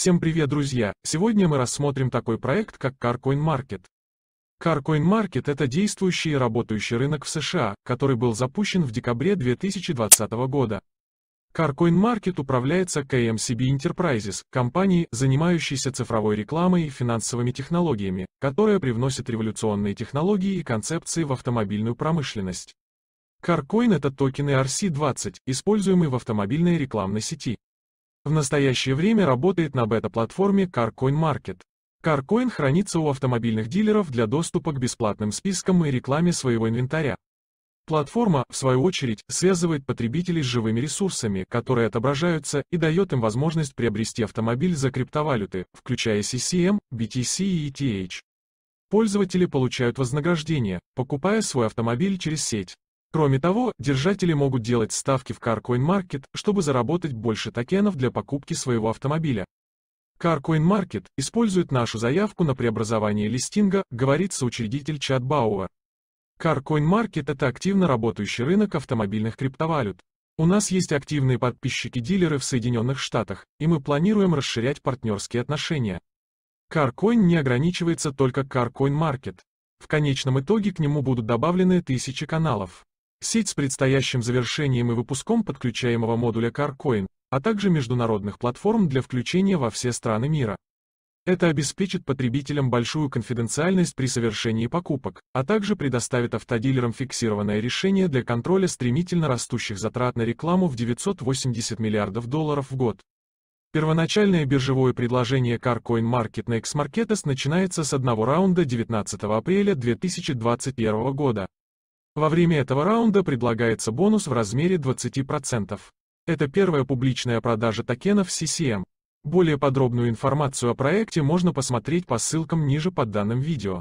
Всем привет, друзья! Сегодня мы рассмотрим такой проект, как CarCoin Market. CarCoin Market – это действующий и работающий рынок в США, который был запущен в декабре 2020 года. CarCoin Market управляется KMCB Enterprises, компанией, занимающейся цифровой рекламой и финансовыми технологиями, которая привносит революционные технологии и концепции в автомобильную промышленность. CarCoin – это токены RC20, используемые в автомобильной рекламной сети. В настоящее время работает на бета-платформе CarCoin Market. CarCoin хранится у автомобильных дилеров для доступа к бесплатным спискам и рекламе своего инвентаря. Платформа, в свою очередь, связывает потребителей с живыми ресурсами, которые отображаются, и дает им возможность приобрести автомобиль за криптовалюты, включая CCM, BTC и ETH. Пользователи получают вознаграждение, покупая свой автомобиль через сеть. Кроме того, держатели могут делать ставки в CarCoin Market, чтобы заработать больше токенов для покупки своего автомобиля. CarCoin Market использует нашу заявку на преобразование листинга, говорит соучредитель Чад Бауэр. CarCoin Market – это активно работающий рынок автомобильных криптовалют. У нас есть активные подписчики-дилеры в Соединенных Штатах, и мы планируем расширять партнерские отношения. CarCoin не ограничивается только CarCoin Market. В конечном итоге к нему будут добавлены тысячи каналов. Сеть с предстоящим завершением и выпуском подключаемого модуля CarCoin, а также международных платформ для включения во все страны мира. Это обеспечит потребителям большую конфиденциальность при совершении покупок, а также предоставит автодилерам фиксированное решение для контроля стремительно растущих затрат на рекламу в 980 миллиардов долларов в год. Первоначальное биржевое предложение CarCoin Market на X Marketes начинается с одного раунда 19 апреля 2021 года. Во время этого раунда предлагается бонус в размере 20%. Это первая публичная продажа токенов CCM. Более подробную информацию о проекте можно посмотреть по ссылкам ниже под данным видео.